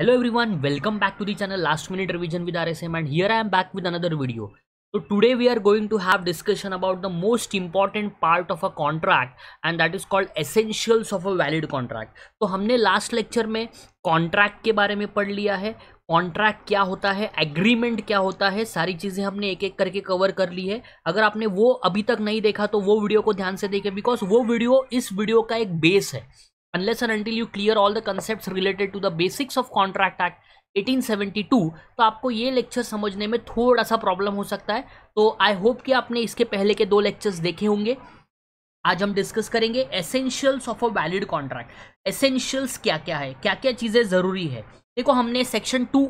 Hello everyone welcome back to the channel last minute revision with M and here I am back with another video तो today we are going to have discussion about the most important part of a contract and that is called essentials of a valid contract तो हमने last lecture में contract के बारे में पढ़ लिया है कॉन्ट्रैक्ट क्या होता है एग्रीमेंट क्या होता है सारी चीज़ें हमने एक एक करके कवर कर ली है अगर आपने वो अभी तक नहीं देखा तो वो वीडियो को ध्यान से देखें बिकॉज वो वीडियो इस वीडियो का एक बेस है unless and until you clear all the concepts related to the basics of contract act 1872 तो आपको ये लेक्चर समझने में थोड़ा सा प्रॉब्लम हो सकता है तो आई होप कि आपने इसके पहले के दो लेक्चर्स देखे होंगे आज हम डिस्कस करेंगे essentials of a valid contract essentials क्या क्या है क्या क्या चीज़ें ज़रूरी है देखो हमने सेक्शन टू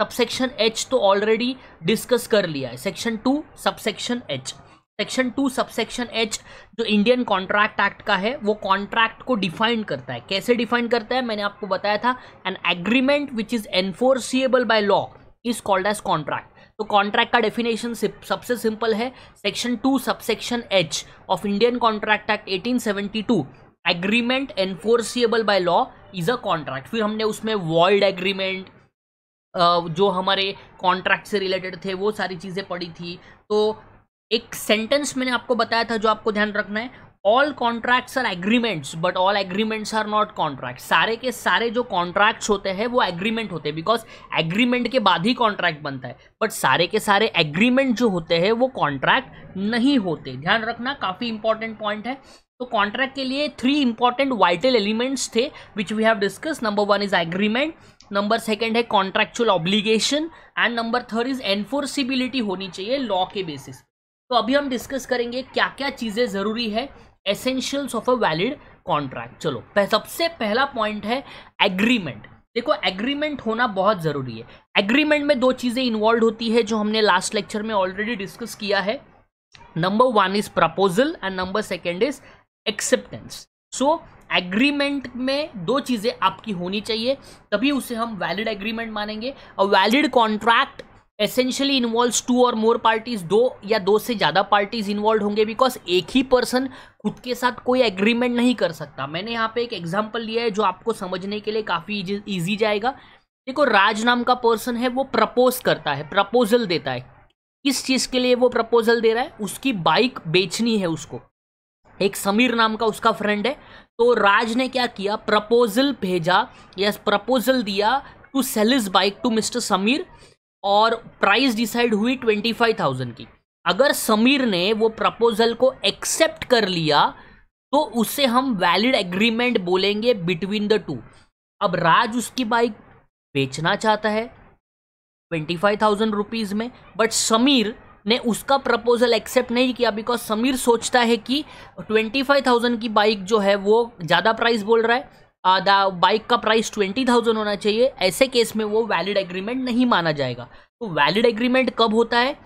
सबसेक्शन एच तो ऑलरेडी डिस्कस कर लिया है section two subsection H section two subsection H जो इंडियन कॉन्ट्रैक्ट एक्ट का है वो कॉन्ट्रैक्ट को डिफाइन करता है कैसे डिफाइन करता है मैंने आपको बताया था an agreement which is enforceable by law is called as contract तो कॉन्ट्रैक्ट का डेफिनेशन सबसे सिंपल है section two subsection H of Indian contract act 1872 agreement enforceable by law is a contract फिर हमने उसमें वर्ल्ड एग्रीमेंट जो हमारे contract से रिलेटेड थे वो सारी चीज़ें पड़ी थी तो एक सेंटेंस मैंने आपको बताया था जो आपको ध्यान रखना है all contracts are agreements but all agreements are not contract सारे के सारे जो कॉन्ट्रैक्ट्स होते हैं वो एग्रीमेंट होते हैं बिकॉज एग्रीमेंट के बाद ही कॉन्ट्रैक्ट बनता है बट सारे के सारे एग्रीमेंट जो होते हैं वो कॉन्ट्रैक्ट नहीं होते ध्यान रखना काफ़ी इंपॉर्टेंट पॉइंट है तो कॉन्ट्रैक्ट के लिए थ्री इंपॉर्टेंट वाइटल एलिमेंट्स थे which we have discuss number one is agreement number second है contractual obligation and number third is enforceability होनी चाहिए लॉ के बेसिस तो अभी हम डिस्कस करेंगे क्या क्या चीज़ें ज़रूरी है essentials of a valid contract चलो सबसे पहला पॉइंट है एग्रीमेंट देखो एग्रीमेंट होना बहुत ज़रूरी है एग्रीमेंट में दो चीज़ें इन्वॉल्व होती है जो हमने लास्ट लेक्चर में ऑलरेडी डिस्कस किया है number one is proposal and number second is acceptance so agreement में दो चीज़ें आपकी होनी चाहिए तभी उसे हम वैलिड एग्रीमेंट मानेंगे और valid contract essentially involve two or more parties दो या दो से ज़्यादा पार्टीज इन्वॉल्व होंगे बिकॉज एक ही पर्सन खुद के साथ कोई एग्रीमेंट नहीं कर सकता मैंने यहाँ पे एक एग्जाम्पल लिया है जो आपको समझने के लिए काफ़ी ईजी जाएगा देखो राज नाम का पर्सन है वो प्रपोज करता है प्रपोजल देता है किस चीज़ के लिए वो प्रपोजल दे रहा है उसकी बाइक बेचनी है उसको एक समीर नाम का उसका फ्रेंड है तो राज ने क्या किया प्रपोजल भेजा या प्रपोजल दिया to sell his bike to Mr Sameer और प्राइस डिसाइड हुई ट्वेंटी फाइव थाउजेंड की अगर समीर ने वो प्रपोजल को एक्सेप्ट कर लिया तो उसे हम वैलिड एग्रीमेंट बोलेंगे बिटवीन द टू अब राज उसकी बाइक बेचना चाहता है ट्वेंटी फाइव थाउजेंड रुपीज़ में बट समीर ने उसका प्रपोजल एक्सेप्ट नहीं किया बिकॉज समीर सोचता है कि ट्वेंटी फाइव थाउजेंड की बाइक जो है वो ज़्यादा प्राइस बोल रहा है द uh, बाइक का प्राइस ट्वेंटी थाउजेंड होना चाहिए ऐसे केस में वो वैलिड एग्रीमेंट नहीं माना जाएगा तो वैलिड एग्रीमेंट कब होता है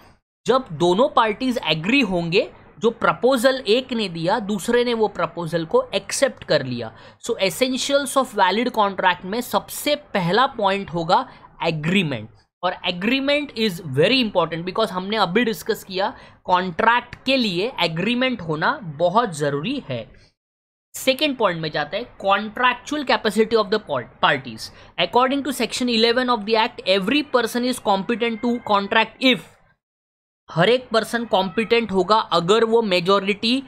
जब दोनों पार्टीज एग्री होंगे जो प्रपोजल एक ने दिया दूसरे ने वो प्रपोजल को एक्सेप्ट कर लिया so essentials of valid contract में सबसे पहला पॉइंट होगा एग्रीमेंट और agreement is very important because हमने अभी डिस्कस किया कॉन्ट्रैक्ट के लिए एग्रीमेंट होना बहुत ज़रूरी है सेकेंड पॉइंट में जाता है contractual capacity of the parties according to section 11 of the act every person is competent to contract if हर एक पर्सन कॉम्पिटेंट होगा अगर वो मेजोरिटी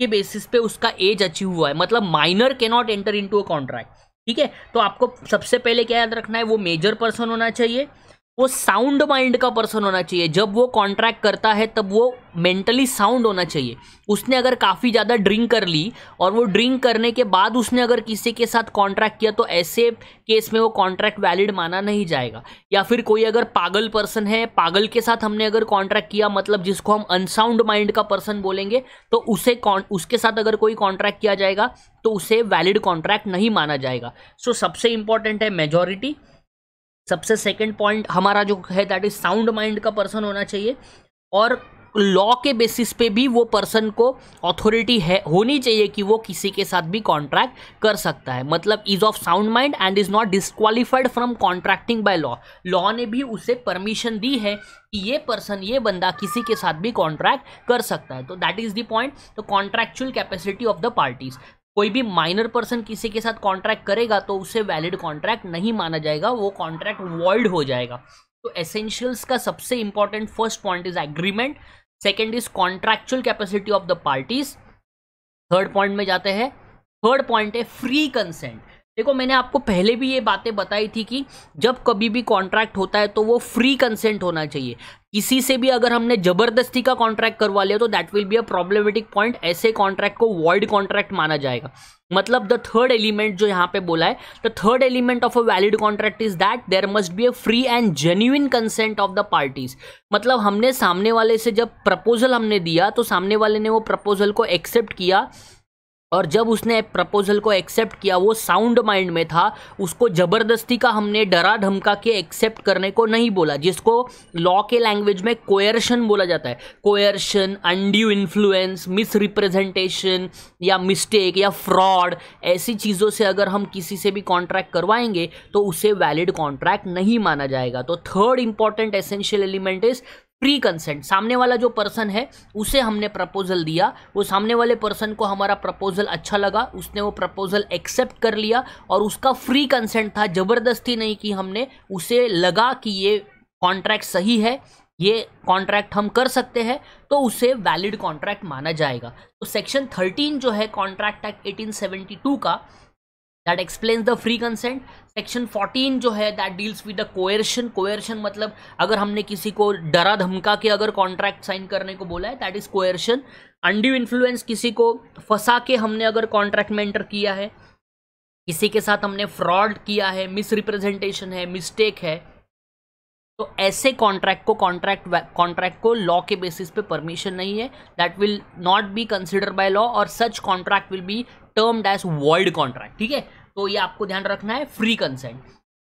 के बेसिस पे उसका एज अचीव हुआ है मतलब माइनर के not enter into a contract ठीक है तो आपको सबसे पहले क्या याद रखना है वो मेजर पर्सन होना चाहिए वो साउंड माइंड का पर्सन होना चाहिए जब वो कॉन्ट्रैक्ट करता है तब वो मेंटली साउंड होना चाहिए उसने अगर काफ़ी ज़्यादा ड्रिंक कर ली और वो ड्रिंक करने के बाद उसने अगर किसी के साथ कॉन्ट्रैक्ट किया तो ऐसे केस में वो कॉन्ट्रैक्ट वैलिड माना नहीं जाएगा या फिर कोई अगर पागल पर्सन है पागल के साथ हमने अगर कॉन्ट्रैक्ट किया मतलब जिसको हम अनसाउंड माइंड का पर्सन बोलेंगे तो उसे उसके साथ अगर कोई कॉन्ट्रैक्ट किया जाएगा तो उसे वैलिड कॉन्ट्रैक्ट नहीं माना जाएगा सो so, सबसे इंपॉर्टेंट है मेजोरिटी सबसे सेकंड पॉइंट हमारा जो है दैट इज साउंड माइंड का पर्सन होना चाहिए और लॉ के बेसिस पे भी वो पर्सन को अथॉरिटी है होनी चाहिए कि वो किसी के साथ भी कॉन्ट्रैक्ट कर सकता है मतलब is of sound mind and is not disqualified from contracting by law law ने भी उसे परमिशन दी है कि ये पर्सन ये बंदा किसी के साथ भी कॉन्ट्रैक्ट कर सकता है तो that is the point the contractual capacity of the parties कोई भी माइनर पर्सन किसी के साथ कॉन्ट्रैक्ट करेगा तो उसे वैलिड कॉन्ट्रैक्ट नहीं माना जाएगा वो कॉन्ट्रैक्ट वॉइड हो जाएगा तो एसेंशियल्स का सबसे important first point is agreement second is contractual capacity of the parties third point में जाते हैं थर्ड पॉइंट है फ्री कंसेंट देखो मैंने आपको पहले भी ये बातें बताई थी कि जब कभी भी कॉन्ट्रैक्ट होता है तो वो फ्री कंसेंट होना चाहिए किसी से भी अगर हमने जबरदस्ती का कॉन्ट्रैक्ट करवा लिया तो that will be a problematic point ऐसे कॉन्ट्रैक्ट को वॉइड कॉन्ट्रैक्ट माना जाएगा मतलब द थर्ड एलिमेंट जो यहाँ पे बोला है the third element of a valid contract is that there must be a free and genuine consent of the parties मतलब हमने सामने वाले से जब प्रपोजल हमने दिया तो सामने वाले ने वो प्रपोजल को एक्सेप्ट किया और जब उसने प्रपोजल को एक्सेप्ट किया वो साउंड माइंड में था उसको ज़बरदस्ती का हमने डरा धमका के एक्सेप्ट करने को नहीं बोला जिसको लॉ के लैंग्वेज में कोयर्शन बोला जाता है coercion undue influence misrepresentation या मिस्टेक या फ्रॉड ऐसी चीज़ों से अगर हम किसी से भी कॉन्ट्रैक्ट करवाएंगे तो उसे वैलिड कॉन्ट्रैक्ट नहीं माना जाएगा तो third important essential element is free consent सामने वाला जो पर्सन है उसे हमने प्रपोजल दिया वो सामने वाले पर्सन को हमारा प्रपोजल अच्छा लगा उसने वो प्रपोजल एक्सेप्ट कर लिया और उसका फ्री कंसेंट था ज़बरदस्ती नहीं कि हमने उसे लगा कि ये कॉन्ट्रैक्ट सही है ये कॉन्ट्रैक्ट हम कर सकते हैं तो उसे वैलिड कॉन्ट्रैक्ट माना जाएगा तो सेक्शन थर्टीन जो है कॉन्ट्रैक्ट एक्ट टू का that explain the free consent section fourteen जो है that deals with the coercion coercion मतलब अगर हमने किसी को डरा धमका के अगर कॉन्ट्रैक्ट साइन करने को बोला है that is coercion undue influence किसी को फंसा के हमने अगर कॉन्ट्रैक्ट में एंटर किया है किसी के साथ हमने फ्रॉड किया है मिसरिप्रेजेंटेशन है मिस्टेक है तो ऐसे कॉन्ट्रैक्ट को कॉन्ट्रैक्ट कॉन्ट्रैक्ट को लॉ के बेसिस पे परमिशन नहीं है that will not be consider by law और such contract will be termed as world contract ठीक है तो ये आपको ध्यान रखना है free consent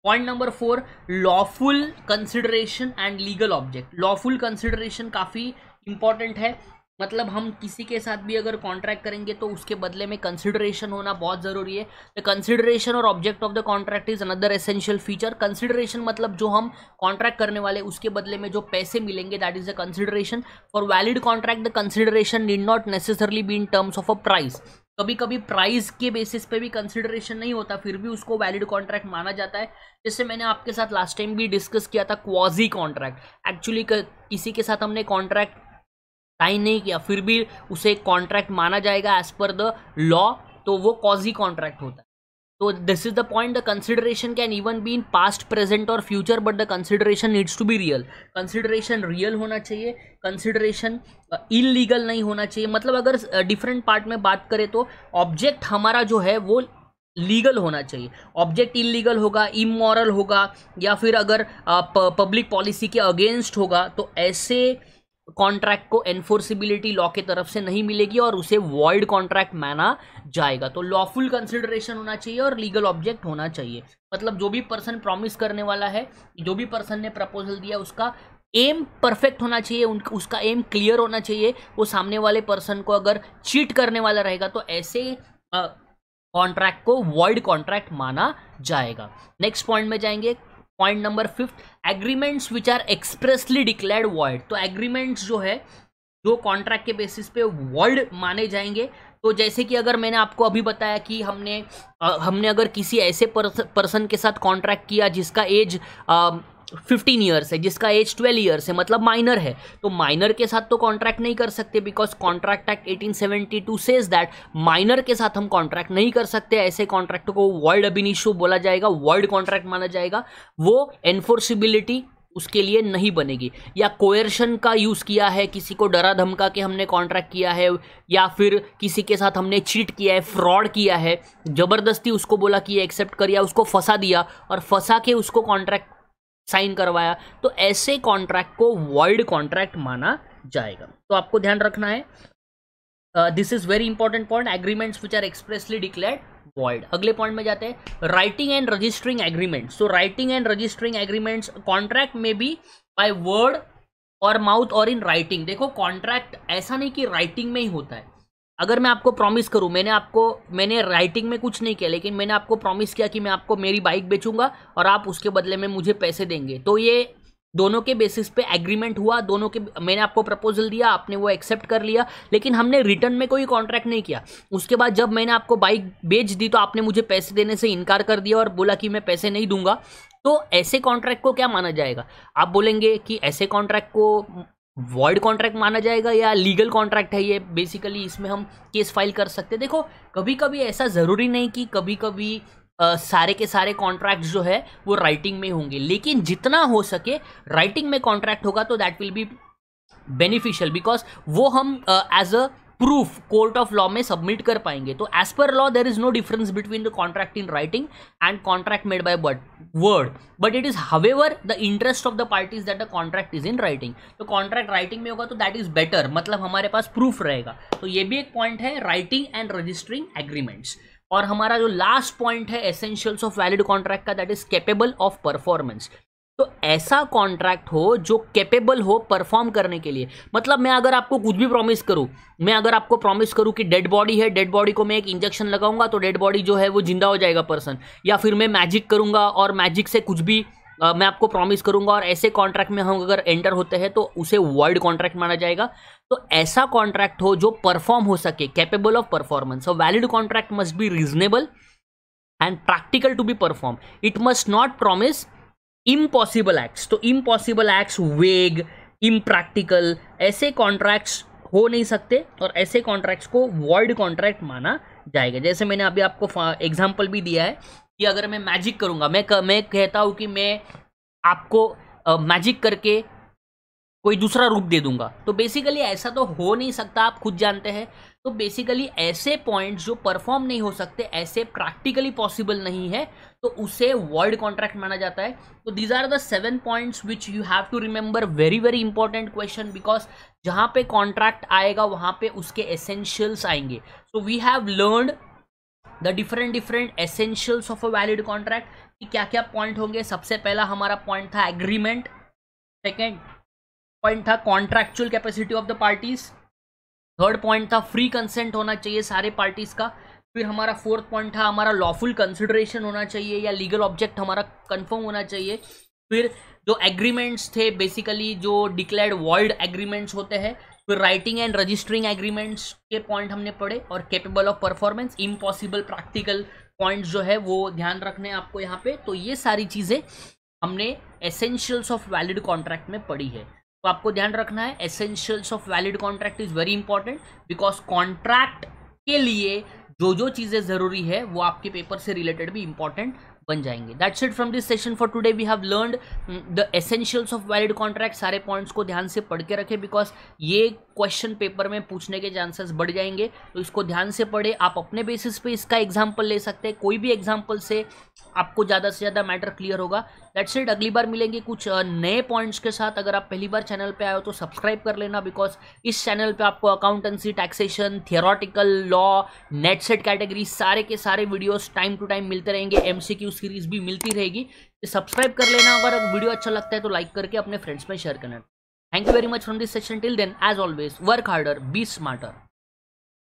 point number four lawful consideration and legal object lawful consideration काफ़ी इंपॉर्टेंट है मतलब हम किसी के साथ भी अगर कॉन्ट्रैक्ट करेंगे तो उसके बदले में कंसिडरेशन होना बहुत ज़रूरी है द कंसिडरेशन और object of the contract is another essential feature consideration मतलब जो हम कॉन्ट्रैक्ट करने वाले उसके बदले में जो पैसे मिलेंगे that is a consideration for valid contract the consideration need not necessarily be in terms of a price कभी कभी प्राइस के बेसिस पे भी कंसिडरेशन नहीं होता फिर भी उसको वैलिड कॉन्ट्रैक्ट माना जाता है जैसे मैंने आपके साथ लास्ट टाइम भी डिस्कस किया था क्वाजी कॉन्ट्रैक्ट एक्चुअली किसी के साथ हमने कॉन्ट्रैक्ट साइन नहीं किया फिर भी उसे कॉन्ट्रैक्ट माना जाएगा एज पर द लॉ तो वो कॉजी कॉन्ट्रैक्ट होता है तो this is the point the consideration can even be in past present और future but the consideration needs to be real consideration real होना चाहिए कंसिडरेशन इलीगल uh, नहीं होना चाहिए मतलब अगर डिफरेंट uh, पार्ट में बात करें तो ऑब्जेक्ट हमारा जो है वो लीगल होना चाहिए ऑब्जेक्ट इलीगल होगा इमोरल होगा या फिर अगर पब्लिक uh, पॉलिसी के अगेंस्ट होगा तो ऐसे कॉन्ट्रैक्ट को एनफोर्सिबिलिटी लॉ की तरफ से नहीं मिलेगी और उसे वॉइड कॉन्ट्रैक्ट माना जाएगा तो लॉफुल कंसिडरेशन होना चाहिए और लीगल ऑब्जेक्ट होना चाहिए मतलब जो भी पर्सन प्रॉमिस करने वाला है जो भी पर्सन ने प्रपोजल दिया उसका एम परफेक्ट होना चाहिए उन उसका एम क्लियर होना चाहिए वो सामने वाले पर्सन को अगर चीट करने वाला रहेगा तो ऐसे कॉन्ट्रैक्ट को वॉइड कॉन्ट्रैक्ट माना जाएगा नेक्स्ट पॉइंट में जाएंगे point number fifth agreements which are expressly declared void तो एग्रीमेंट्स जो है जो कॉन्ट्रैक्ट के बेसिस पे वर्ल्ड माने जाएंगे तो जैसे कि अगर मैंने आपको अभी बताया कि हमने आ, हमने अगर किसी ऐसे पर्सन के साथ कॉन्ट्रैक्ट किया जिसका एज फिफ्टीन ईयर्स है जिसका एज ट्वेल्व ईयर्स है मतलब माइनर है तो माइनर के साथ तो कॉन्ट्रैक्ट नहीं कर सकते because contract act 1872 says that minor के साथ हम कॉन्ट्रैक्ट नहीं कर सकते ऐसे कॉन्ट्रैक्ट को वर्ल्ड अबिनिशो बोला जाएगा वर्ल्ड कॉन्ट्रैक्ट माना जाएगा वो एनफोर्सिबिलिटी उसके लिए नहीं बनेगी या कोयर्शन का यूज़ किया है किसी को डरा धमका के हमने कॉन्ट्रैक्ट किया है या फिर किसी के साथ हमने चीट किया है फ्रॉड किया है ज़बरदस्ती उसको बोला कि एक्सेप्ट कर या उसको फंसा दिया और फंसा के उसको कॉन्ट्रैक्ट साइन करवाया तो ऐसे कॉन्ट्रैक्ट को वर्ल्ड कॉन्ट्रैक्ट माना जाएगा तो आपको ध्यान रखना है this is very important point agreements which are expressly declare void अगले पॉइंट में जाते हैं writing and registering agreement so writing and registering agreements contract में बी बाय वर्ड और माउथ और इन राइटिंग देखो कॉन्ट्रैक्ट ऐसा नहीं कि राइटिंग में ही होता है अगर मैं आपको प्रॉमिस करूं मैंने आपको मैंने राइटिंग में कुछ नहीं किया लेकिन मैंने आपको प्रॉमिस किया कि मैं आपको मेरी बाइक बेचूंगा और आप उसके बदले में मुझे पैसे देंगे तो ये दोनों के बेसिस पे एग्रीमेंट हुआ दोनों के मैंने आपको प्रपोजल दिया आपने वो एक्सेप्ट कर लिया लेकिन हमने रिटर्न में कोई कॉन्ट्रैक्ट नहीं किया उसके बाद जब मैंने आपको बाइक बेच दी तो आपने मुझे पैसे देने से इनकार कर दिया और बोला कि मैं पैसे नहीं दूंगा तो ऐसे कॉन्ट्रैक्ट को क्या माना जाएगा आप बोलेंगे कि ऐसे कॉन्ट्रैक्ट को वॉइड कॉन्ट्रैक्ट माना जाएगा या लीगल कॉन्ट्रैक्ट है ये बेसिकली इसमें हम केस फाइल कर सकते हैं देखो कभी कभी ऐसा ज़रूरी नहीं कि कभी कभी आ, सारे के सारे कॉन्ट्रैक्ट जो है वो राइटिंग में होंगे लेकिन जितना हो सके राइटिंग में कॉन्ट्रैक्ट होगा तो that will be beneficial because वो हम as a proof court of law में सबमिट कर पाएंगे तो as per law there is no difference between the contract in writing and contract made by but word but it is however the interest of the parties that the contract is in writing तो contract writing में होगा तो that is better मतलब हमारे पास proof रहेगा तो ये भी एक पॉइंट है राइटिंग एंड रजिस्टरिंग एग्रीमेंट्स और हमारा जो लास्ट पॉइंट है एसेंशियल्स ऑफ वैलिड कॉन्ट्रैक्ट का that is capable of performance तो ऐसा कॉन्ट्रैक्ट हो जो कैपेबल हो परफॉर्म करने के लिए मतलब मैं अगर आपको कुछ भी प्रॉमिस करूँ मैं अगर आपको प्रॉमिस करूँ कि डेड बॉडी है डेड बॉडी को मैं एक इंजेक्शन लगाऊंगा तो डेड बॉडी जो है वो जिंदा हो जाएगा पर्सन या फिर मैं मैजिक करूँगा और मैजिक से कुछ भी आ, मैं आपको प्रॉमिस करूंगा और ऐसे कॉन्ट्रैक्ट में हम अगर एंटर होते हैं तो उसे वर्ल्ड कॉन्ट्रैक्ट माना जाएगा तो ऐसा कॉन्ट्रैक्ट हो जो परफॉर्म हो सके capable of performance valid contract must be reasonable and practical to be perform it must not promise impossible acts तो इम्पॉसिबल एक्ट्स वेग इम्प्रैक्टिकल ऐसे कॉन्ट्रैक्ट्स हो नहीं सकते और ऐसे कॉन्ट्रैक्ट्स को वर्ल्ड कॉन्ट्रैक्ट माना जाएगा जैसे मैंने अभी आपको एग्जाम्पल भी दिया है कि अगर मैं मैजिक करूँगा मैं मैं कहता हूँ कि मैं आपको मैजिक uh, करके कोई दूसरा रूप दे दूंगा तो बेसिकली ऐसा तो हो नहीं सकता आप खुद जानते हैं तो बेसिकली ऐसे पॉइंट्स जो परफॉर्म नहीं हो सकते ऐसे प्रैक्टिकली पॉसिबल नहीं है तो उसे वर्ल्ड कॉन्ट्रैक्ट माना जाता है तो these are the seven points which you have to remember very very important question because जहाँ पे कॉन्ट्रैक्ट आएगा वहाँ पे उसके एसेंशियल्स आएंगे so we have learn the different different essentials of a valid contract कि क्या क्या पॉइंट होंगे सबसे पहला हमारा पॉइंट था एग्रीमेंट सेकेंड पॉइंट था contractual capacity of the parties third point था फ्री कंसेंट होना चाहिए सारे पार्टीज का फिर हमारा फोर्थ पॉइंट था हमारा लॉफुल कंसिडरेशन होना चाहिए या लीगल ऑब्जेक्ट हमारा कन्फर्म होना चाहिए फिर जो एग्रीमेंट्स थे बेसिकली जो डिक्लेयर्ड वर्ल्ड एग्रीमेंट्स होते हैं फिर राइटिंग एंड रजिस्टरिंग एग्रीमेंट्स के पॉइंट हमने पढ़े और capable of performance impossible practical points जो है वो ध्यान रखने आपको यहाँ पे तो ये सारी चीज़ें हमने एसेंशियल्स ऑफ वैलिड कॉन्ट्रैक्ट में पढ़ी है तो आपको ध्यान रखना है essentials of valid contract is very important because contract के लिए जो जो चीज़ें ज़रूरी है वो आपके पेपर से रिलेटेड भी इंपॉर्टेंट बन जाएंगे that's it from this session for today we have learn the essentials of valid contract सारे पॉइंट्स को ध्यान से पढ़ के रखें बिकॉज ये क्वेश्चन पेपर में पूछने के चांसेस बढ़ जाएंगे तो इसको ध्यान से पढ़े आप अपने बेसिस पे इसका एग्जाम्पल ले सकते हैं कोई भी एग्जाम्पल से आपको ज़्यादा से ज़्यादा मैटर क्लियर होगा दैट्स इट अगली बार मिलेंगे कुछ नए पॉइंट्स के साथ अगर आप पहली बार चैनल पे आए हो तो सब्सक्राइब कर लेना बिकॉज इस चैनल पे आपको accountancy taxation theoretical law net set category सारे के सारे वीडियोस टाइम टू टाइम मिलते रहेंगे एम सीरीज भी मिलती रहेगी सब्सक्राइब तो कर लेना अगर वीडियो अच्छा लगता है तो लाइक करके अपने फ्रेंड्स में शेयर करना Thank you very much from this session. Till then, as always, work harder, be smarter.